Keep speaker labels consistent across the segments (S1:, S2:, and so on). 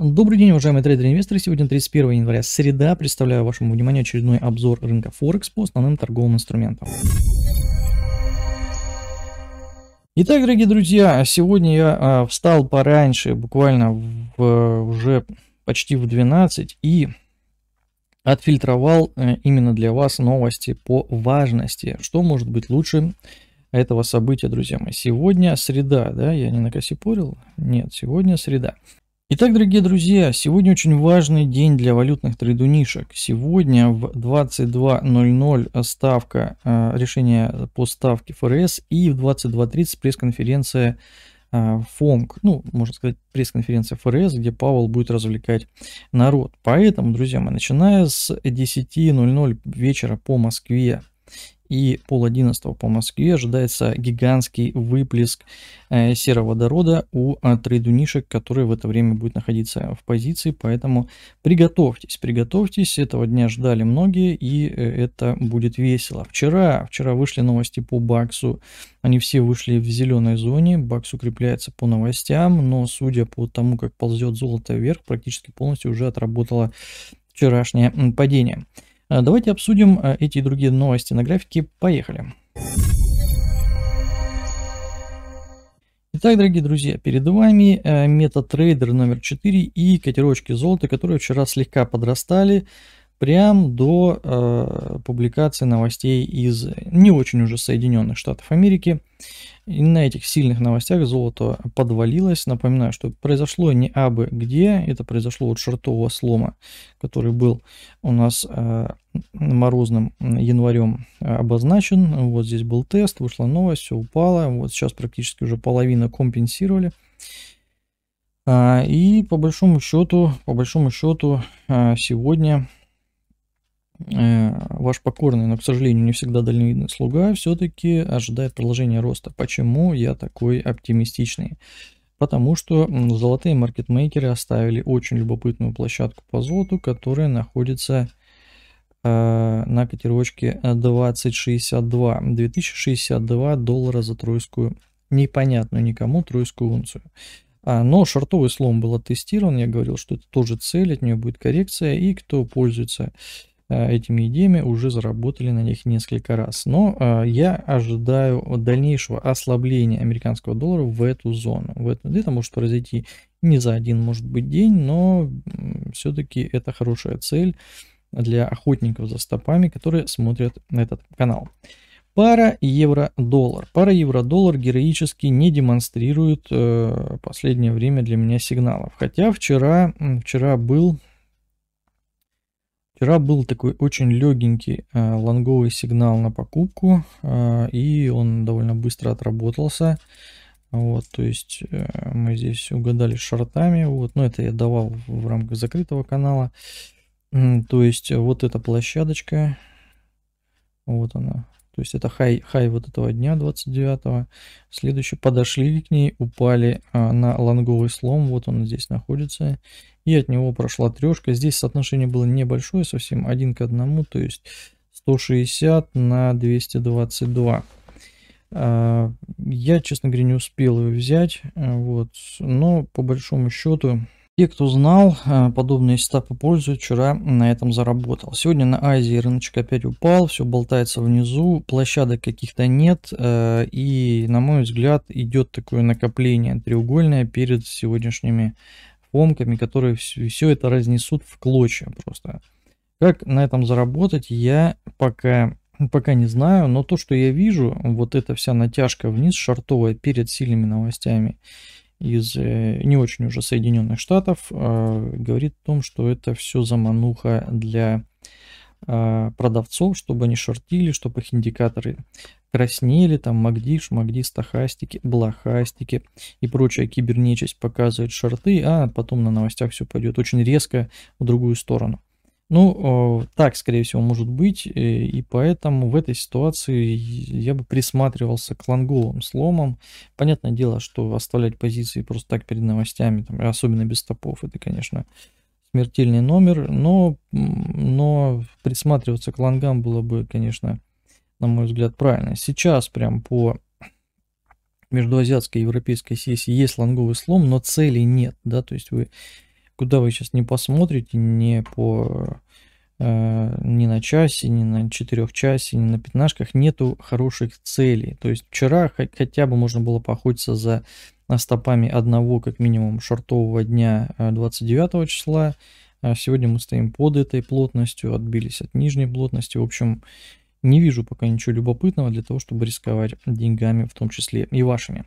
S1: Добрый день, уважаемые трейдеры и инвесторы. Сегодня 31 января, среда. Представляю вашему вниманию очередной обзор рынка Форекс по основным торговым инструментам. Итак, дорогие друзья, сегодня я а, встал пораньше, буквально в, уже почти в 12, и отфильтровал э, именно для вас новости по важности. Что может быть лучше этого события, друзья мои? Сегодня среда, да? Я не накосипорил? Нет, сегодня среда. Итак, дорогие друзья, сегодня очень важный день для валютных трейдунишек. Сегодня в 22.00 ставка, э, решение по ставке ФРС и в 22.30 пресс-конференция э, ФОМК, ну, можно сказать, пресс-конференция ФРС, где Павел будет развлекать народ. Поэтому, друзья мои, начиная с 10.00 вечера по Москве и пол одиннадцатого по Москве ожидается гигантский выплеск э, сероводорода у э, трейдунишек, которые в это время будут находиться в позиции, поэтому приготовьтесь, приготовьтесь, этого дня ждали многие, и э, это будет весело. Вчера, вчера вышли новости по баксу, они все вышли в зеленой зоне, бакс укрепляется по новостям, но судя по тому, как ползет золото вверх, практически полностью уже отработало вчерашнее падение. Э, давайте обсудим э, эти и другие новости на графике. Поехали. Итак, дорогие друзья, перед вами MetaTrader э, номер 4 и котировочки золота, которые вчера слегка подрастали прям до э, публикации новостей из не очень уже Соединенных Штатов Америки. И на этих сильных новостях золото подвалилось. Напоминаю, что произошло не абы где, это произошло от шортового слома, который был у нас э, морозным январем э, обозначен. Вот здесь был тест, вышла новость, все упало. Вот сейчас практически уже половина компенсировали. А, и по большому счету, по большому счету а, сегодня Э, ваш покорный, но, к сожалению, не всегда дальновидный слуга все-таки ожидает продолжения роста. Почему я такой оптимистичный? Потому что золотые маркетмейкеры оставили очень любопытную площадку по золоту, которая находится э, на котировочке 2062. 2062 доллара за тройскую, непонятную никому тройскую унцию. А, но шортовый слом был оттестирован, я говорил, что это тоже цель, от нее будет коррекция, и кто пользуется э, Э, этими идеями, уже заработали на них несколько раз. Но э, я ожидаю дальнейшего ослабления американского доллара в эту зону. В эту, это может произойти не за один, может быть, день, но все-таки это хорошая цель для охотников за стопами, которые смотрят на этот канал. Пара евро-доллар. Пара евро-доллар героически не демонстрирует э, последнее время для меня сигналов. Хотя вчера, вчера был Вчера был такой очень легенький э, лонговый сигнал на покупку, э, и он довольно быстро отработался. Вот, то есть э, мы здесь угадали шортами, вот, но ну, это я давал в рамках закрытого канала. То есть вот эта площадочка, вот она, то есть это хай, хай вот этого дня 29-го. Следующий подошли к ней, упали а, на лонговый слом. Вот он здесь находится и от него прошла трешка. Здесь соотношение было небольшое, совсем один к одному, то есть 160 на 222. А, я, честно говоря, не успел ее взять, э, вот, но по большому счету те, кто знал, э, подобные стапы пользуют, вчера на этом заработал. Сегодня на Азии рыночек опять упал, все болтается внизу, площадок каких-то нет. Э, и, на мой взгляд, идет такое накопление треугольное перед сегодняшними фомками, которые все, это разнесут в клочья просто. Как на этом заработать, я пока, пока не знаю, но то, что я вижу, вот эта вся натяжка вниз шартовая перед сильными новостями из э, не очень уже Соединенных Штатов, а, говорит о том, что это все замануха для а, продавцов, чтобы они шортили, чтобы их индикаторы краснели, там Магдиш, Магдис, Тахастики, Блахастики и прочая кибернечисть показывает шорты, а потом на новостях все пойдет очень резко в другую сторону. Ну, так, скорее всего, может быть, э, и поэтому в этой ситуации я бы присматривался к лонговым сломам. Понятное дело, что оставлять позиции просто так перед новостями, там, особенно без топов, это, конечно, смертельный номер, но, но присматриваться к лонгам было бы, конечно, на мой взгляд, правильно. Сейчас прям по междуазиатской и европейской сессии есть лонговый слом, но целей нет, да, то есть вы, куда вы сейчас не посмотрите, не по Э, ни на часе, ни на четырех часе, ни на пятнашках нету хороших целей. То есть вчера хотя бы можно было поохотиться за э, стопами одного, как минимум, шортового дня 29 э, числа. А сегодня мы стоим под этой плотностью, отбились от нижней плотности. В общем, не вижу пока ничего любопытного для того, чтобы рисковать деньгами, в том числе и вашими.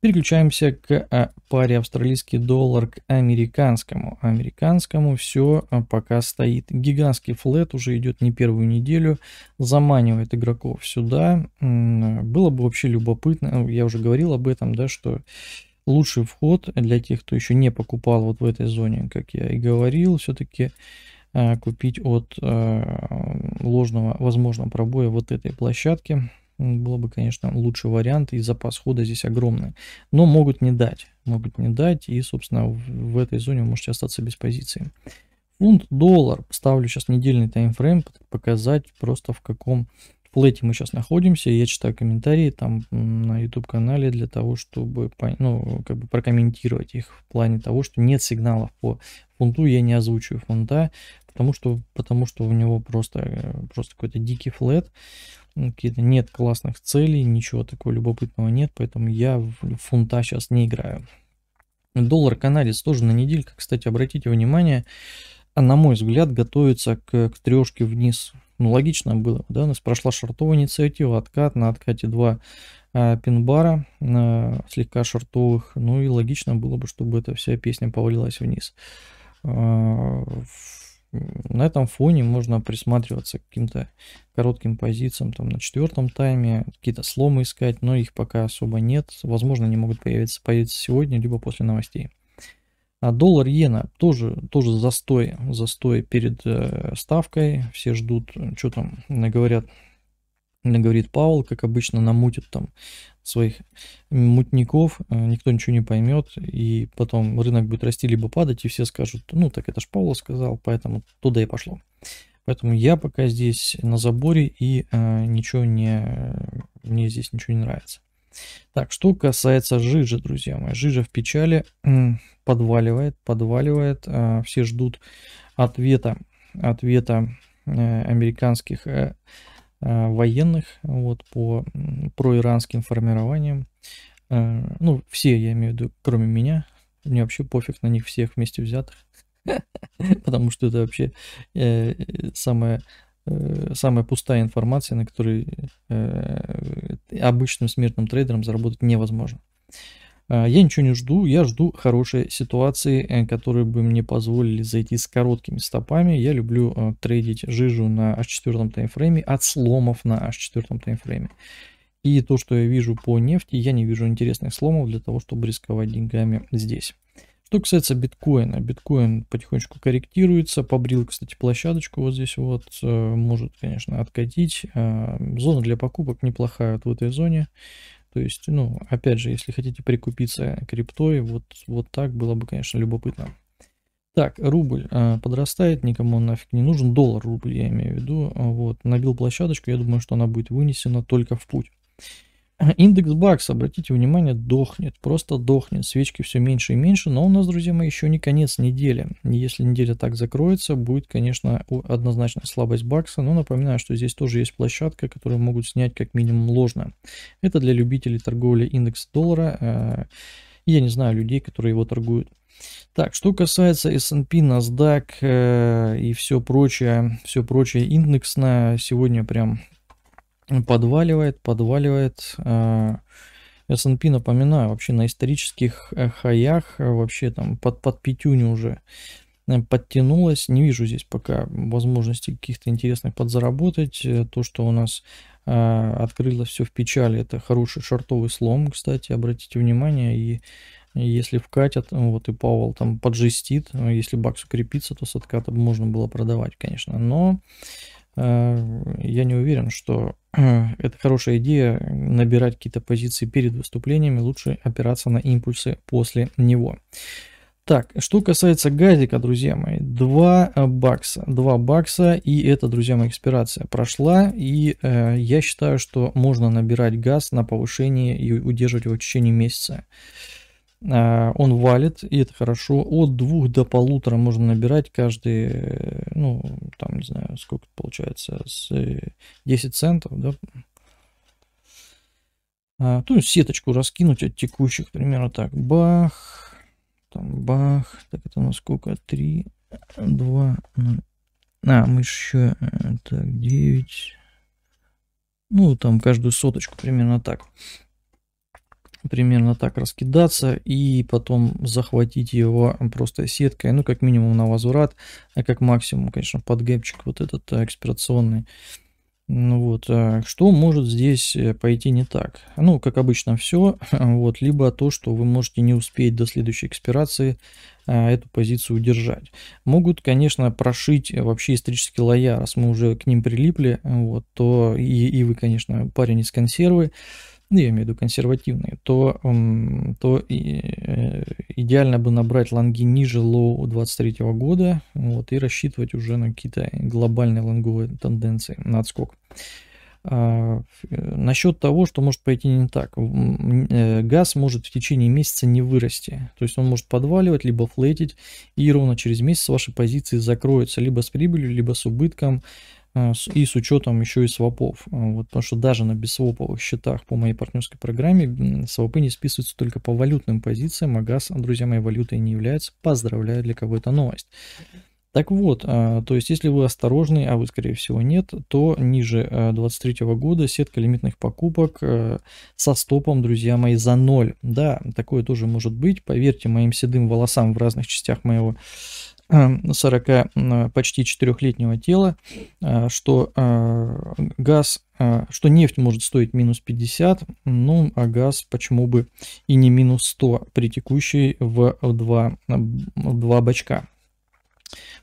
S1: Переключаемся к э, паре австралийский доллар к американскому. Американскому все э, пока стоит. Гигантский флет уже идет не первую неделю, заманивает игроков сюда. Было бы вообще любопытно, ну, я уже говорил об этом, да, что лучший вход для тех, кто еще не покупал вот в этой зоне, как я и говорил, все-таки Э, купить от э, ложного, возможного пробоя вот этой площадки. Было бы, конечно, лучший вариант, и запас хода здесь огромный. Но могут не дать, могут не дать, и, собственно, в этой зоне вы можете остаться без позиции. Фунт-доллар, ставлю сейчас недельный таймфрейм, показать просто в каком плейте мы сейчас находимся, я читаю комментарии там на YouTube-канале для того, чтобы ну, как бы прокомментировать их в плане того, что нет сигналов по фунту, я не озвучиваю фунта, потому что, потому что у него просто, э, просто какой-то дикий флет, какие-то нет классных целей, ничего такого любопытного нет, поэтому я в фунта сейчас не играю. Доллар канадец тоже на недельку, кстати, обратите внимание, а, на мой взгляд, готовится к, к трешке вниз. Ну, логично было, да, у нас прошла шортовая инициатива, откат, на откате два а, пин-бара, а, слегка шортовых, ну и логично было бы, чтобы эта вся песня повалилась вниз. А, на этом фоне можно присматриваться к каким-то коротким позициям там на четвертом тайме, какие-то сломы искать, но их пока особо нет. Возможно, они могут появиться, появиться сегодня, либо после новостей. А доллар иена тоже, тоже застой, застой перед э, ставкой. Все ждут, что там говорят, говорит Паул, как обычно, намутит там своих мутников, э, никто ничего не поймет, и потом рынок будет расти либо падать, и все скажут, ну так это ж Паул сказал, поэтому туда и пошло. Поэтому я пока здесь на заборе, и э, ничего не, мне здесь ничего не нравится. Так, что касается жижи, друзья мои. Жижа в печали подваливает, подваливает. Э, все ждут ответа, ответа э, американских э, военных вот, по проиранским формированиям. Ну, все, я имею в виду, кроме меня. Мне вообще пофиг на них всех вместе взятых. Потому что это вообще самое Э, самая пустая информация, на которой э, обычным смертным трейдерам заработать невозможно. Э, я ничего не жду, я жду хорошей ситуации, которые бы мне позволили зайти с короткими стопами. Я люблю трейдить жижу на H4 таймфрейме, от сломов на H4 таймфрейме. И то, что я вижу по нефти, я не вижу интересных сломов для того, чтобы рисковать деньгами здесь. Что касается биткоина, биткоин потихонечку корректируется, побрил, кстати, площадочку вот здесь вот, э, может, конечно, откатить. Э, зона для покупок неплохая вот в этой зоне. То есть, ну, опять же, если хотите прикупиться криптой, вот, вот так было бы, конечно, любопытно. Так, рубль э, подрастает, никому он нафиг не нужен. Доллар рубль, я имею в виду. Э, вот, набил площадочку, я думаю, что она будет вынесена только в путь. Индекс бакс, обратите внимание, дохнет, просто дохнет. Свечки все меньше и меньше, но у нас, друзья мои, еще не конец недели. Если неделя так закроется, будет, конечно, однозначно слабость бакса, но напоминаю, что здесь тоже есть площадка, которую могут снять как минимум ложно. Это для любителей торговли индекс доллара, э, я не знаю людей, которые его торгуют. Так, что касается S&P, NASDAQ э, и все прочее, все прочее индексное, сегодня прям подваливает, подваливает. S&P, э, напоминаю, вообще на исторических э, хаях, э, вообще там под, под пятюню уже подтянулась. Не вижу здесь пока возможности каких-то интересных подзаработать. То, что у нас открылось все в печали, это хороший шортовый слом, кстати, обратите внимание. И если вкатят, ну, вот и Пауэлл там поджестит, ну, если бакс укрепится, то с отката можно было продавать, конечно. Но я не уверен, что Э, это хорошая идея набирать какие-то позиции перед выступлениями, лучше опираться на импульсы после него. Так, что касается газика, друзья мои, 2 э, бакса, 2 бакса, и это, друзья мои, экспирация прошла, и э, я считаю, что можно набирать газ на повышение и удерживать его в течение месяца. Э, он валит, и это хорошо. От двух до полутора можно набирать каждый, э, ну, там, не знаю, сколько получается, с 10 э, центов, да. А, то ну, есть сеточку раскинуть от текущих, примерно так. Бах, там, бах. Так, это насколько нас сколько? 3, 2, 0. А, мы еще, так, 9. Ну, там, каждую соточку примерно так примерно так раскидаться и потом захватить его просто сеткой, ну как минимум на возврат, а как максимум, конечно, под гэпчик вот этот э, экспирационный. Ну вот, э, что может здесь э, пойти не так? Ну, как обычно, все. Вот, либо то, что вы можете не успеть до следующей экспирации а, эту позицию удержать. Могут, конечно, прошить вообще исторический лояр, раз мы уже к ним прилипли, вот, то и, и вы, конечно, парень из консервы, ну, я имею в виду консервативные, то, то э, идеально бы набрать лонги ниже лоу 23 года вот, и рассчитывать уже на какие-то глобальные лонговые тенденции на отскок. А, э, насчет того, что может пойти не так. Э, газ может в течение месяца не вырасти. То есть он может подваливать, либо флетить, и ровно через месяц ваши позиции закроются либо с прибылью, либо с убытком. А, и с учетом еще и свопов. А, вот, потому что даже на бессвоповых счетах по моей партнерской программе свопы не списываются только по валютным позициям, а газ, друзья мои, валютой не является. Поздравляю, для кого это новость. Так вот, а, то есть если вы осторожный, а вы скорее всего нет, то ниже 23 года сетка лимитных покупок э, со стопом, друзья мои, за ноль. Да, такое тоже может быть, поверьте моим седым волосам в разных частях моего 40, э, э, почти 4-летнего тела, э, что газ, что нефть может стоить минус 50, ну а газ почему бы и не минус 100 при текущей в 2, в 2 бачка.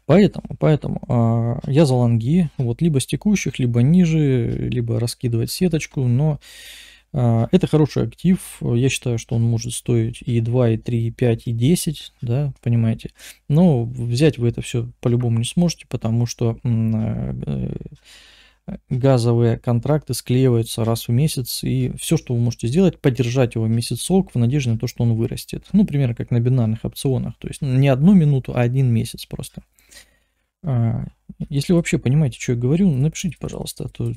S1: Поэтому, поэтому я за лонги, вот либо с текущих, либо ниже, либо раскидывать сеточку, но а, это хороший актив. Я считаю, что он может стоить и 2, и 3, и 5, и 10, да, понимаете. Но взять вы это все по-любому не сможете, потому что э, газовые контракты склеиваются раз в месяц, и все, что вы можете сделать, поддержать его месяцок в надежде на то, что он вырастет. Ну, примерно как на бинарных опционах, то есть не одну минуту, а один месяц просто. А, если вообще понимаете, что я говорю, напишите, пожалуйста, а то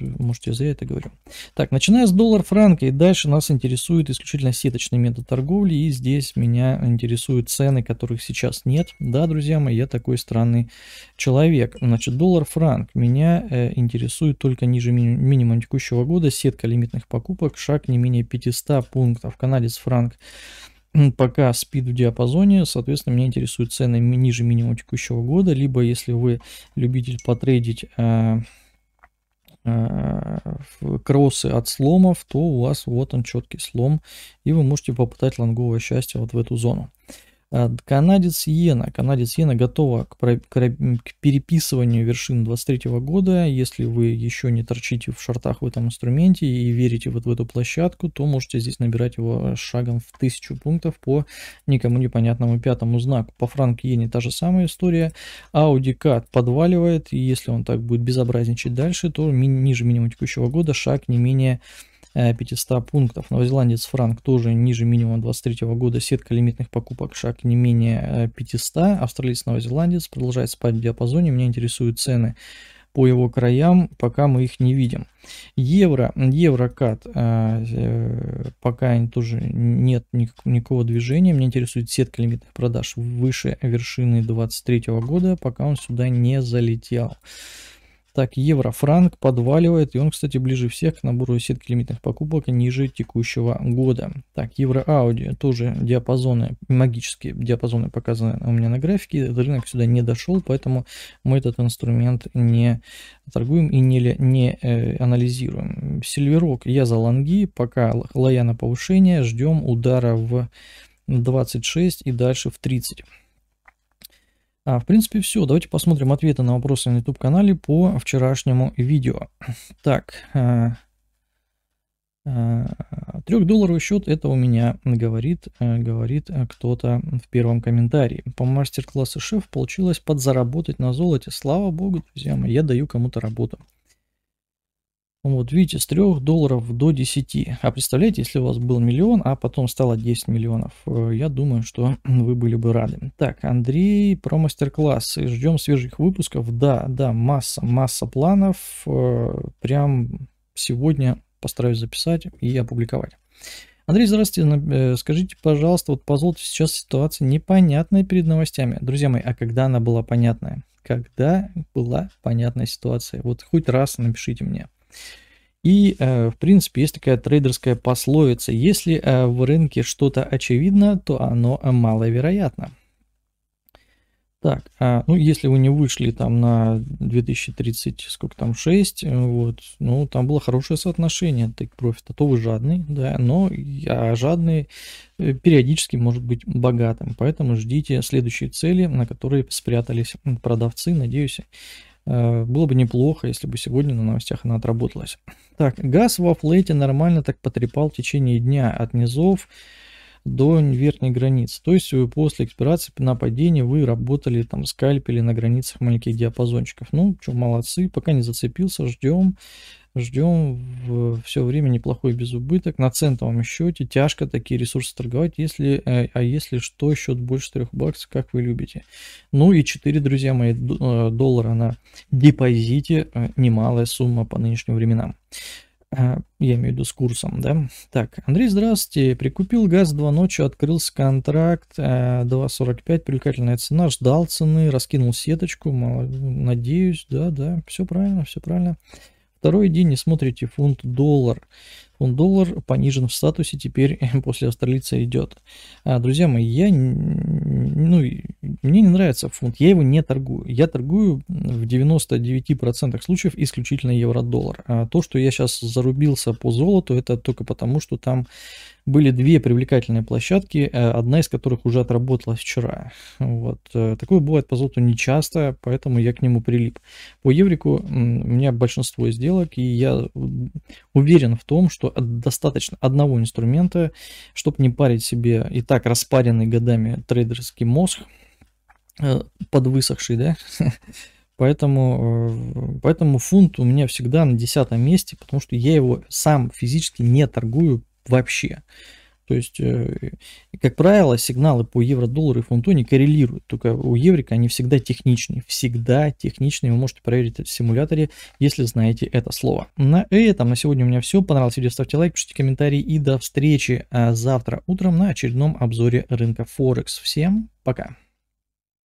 S1: может, я зря это говорю. Так, начиная с доллар-франка, и дальше нас интересует исключительно сеточный метод торговли, и здесь меня интересуют цены, которых сейчас нет. Да, друзья мои, я такой странный человек. Значит, доллар-франк меня э, интересует только ниже ми минимума текущего года, сетка лимитных покупок, шаг не менее 500 пунктов, канадец-франк пока спит в диапазоне, соответственно, меня интересуют цены ниже минимума текущего года, либо если вы любитель потрейдить э, Э, кроссы от сломов, то у вас вот он четкий слом, и вы можете попытать лонговое счастье вот в эту зону. А, канадец Йена. Канадец Йена готова к, про, к, к переписыванию вершин 23 года. Если вы еще не торчите в шартах в этом инструменте и верите вот в эту площадку, то можете здесь набирать его шагом в 1000 пунктов по никому непонятному пятому знаку. По франк Йене та же самая история. Аудикат подваливает, и если он так будет безобразничать дальше, то ми ниже минимума текущего года шаг не менее 500 э, пунктов. Новозеландец франк тоже ниже минимума 23 года. Сетка лимитных покупок шаг не менее 500. Э, Австралиец новозеландец продолжает спать в диапазоне. Меня интересуют цены по его краям, пока мы их не видим. Евро, еврокат, э, пока тоже нет никакого движения. Меня интересует сетка лимитных продаж выше вершины 23 года, пока он сюда не залетел. Так, евро-франк подваливает, и он, кстати, ближе всех к набору сетки лимитных покупок ниже текущего года. Так, евро ауди тоже диапазоны, магические диапазоны показаны у меня на графике, этот рынок сюда не дошел, поэтому мы этот инструмент не торгуем и не, не э, анализируем. Сильверок, я за лонги, пока лоя на повышение, ждем удара в 26 и дальше в 30. А В принципе, все. Давайте посмотрим ответы на вопросы на YouTube-канале по вчерашнему видео. Так, э, э, трехдолларовый счет, это у меня говорит, э, говорит кто-то в первом комментарии. По мастер-классу шеф получилось подзаработать на золоте. Слава богу, друзья мои, я даю кому-то работу. Вот видите, с 3 долларов до 10. А представляете, если у вас был миллион, а потом стало 10 миллионов, э, я думаю, что вы были бы рады. Так, Андрей про мастер-классы. Ждем свежих выпусков. Да, да, масса, масса планов. Э, прям сегодня постараюсь записать и опубликовать. Андрей, здравствуйте. Э, скажите, пожалуйста, вот по золоту сейчас ситуация непонятная перед новостями. Друзья мои, а когда она была понятная? Когда была понятная ситуация? Вот хоть раз напишите мне. И, э, в принципе, есть такая трейдерская пословица. Если э, в рынке что-то очевидно, то оно э, маловероятно. Так, а, ну если вы не вышли там на 2030, сколько там, 6, вот, ну там было хорошее соотношение так профит, а то вы жадный, да, но я жадный периодически может быть богатым, поэтому ждите следующие цели, на которые спрятались продавцы, надеюсь, Э, было бы неплохо, если бы сегодня на новостях она отработалась. Так, газ во флейте нормально так потрепал в течение дня от низов до верхней границы. То есть вы э, после экспирации на падении вы работали там скальпели на границах маленьких диапазончиков. Ну, что, молодцы, пока не зацепился, ждем. Ждем все время неплохой безубыток. На центовом счете тяжко такие ресурсы торговать. Если, э, а если что, счет больше трех баксов, как вы любите. Ну и 4, друзья мои, э, доллара на депозите. Э, немалая сумма по нынешним временам. Я имею в виду с курсом, да. Так, Андрей, здравствуйте. Прикупил газ 2 ночи, открылся контракт 2.45, привлекательная цена, ждал цены, раскинул сеточку, надеюсь, да, да, все правильно, все правильно. Второй день не смотрите фунт-доллар. Фунт-доллар понижен в статусе, теперь после австралийца идет. А, друзья мои, я, ну, мне не нравится фунт, я его не торгую. Я торгую в 99% случаев исключительно евро-доллар. А то, что я сейчас зарубился по золоту, это только потому, что там были две привлекательные площадки, э, одна из которых уже отработала вчера. Вот. Э, такое бывает по золоту нечасто, поэтому я к нему прилип. По еврику у меня большинство сделок, и я э, уверен в том, что достаточно одного инструмента, чтобы не парить себе и так распаренный годами трейдерский мозг, подвысохший, да, Поэтому, поэтому фунт у меня всегда на десятом месте, потому что я его сам физически не торгую вообще. То есть, э, как правило, сигналы по евро, доллару и фунту не коррелируют. Только у еврика они всегда техничные. Всегда техничные. Вы можете проверить в симуляторе, если знаете это слово. На этом на сегодня у меня все. Понравилось видео, ставьте лайк, пишите комментарии. И до встречи э, завтра утром на очередном обзоре рынка Форекс. Всем пока.